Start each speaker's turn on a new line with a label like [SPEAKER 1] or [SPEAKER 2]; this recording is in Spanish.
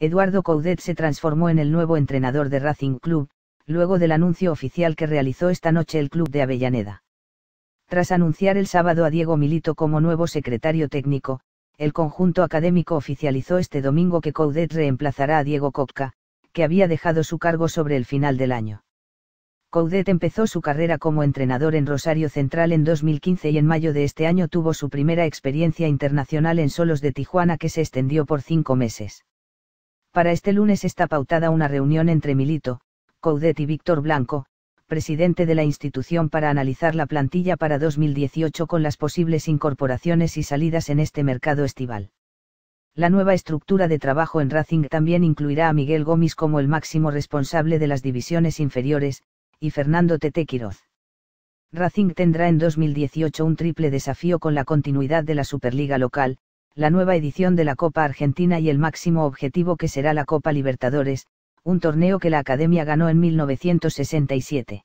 [SPEAKER 1] Eduardo Coudet se transformó en el nuevo entrenador de Racing Club, luego del anuncio oficial que realizó esta noche el club de Avellaneda. Tras anunciar el sábado a Diego Milito como nuevo secretario técnico, el conjunto académico oficializó este domingo que Caudet reemplazará a Diego Kopka, que había dejado su cargo sobre el final del año. Caudet empezó su carrera como entrenador en Rosario Central en 2015 y en mayo de este año tuvo su primera experiencia internacional en Solos de Tijuana que se extendió por cinco meses. Para este lunes está pautada una reunión entre Milito, Coudet y Víctor Blanco, presidente de la institución para analizar la plantilla para 2018 con las posibles incorporaciones y salidas en este mercado estival. La nueva estructura de trabajo en Racing también incluirá a Miguel Gómez como el máximo responsable de las divisiones inferiores, y Fernando Tete Quiroz. Racing tendrá en 2018 un triple desafío con la continuidad de la Superliga local, la nueva edición de la Copa Argentina y el máximo objetivo que será la Copa Libertadores, un torneo que la Academia ganó en 1967.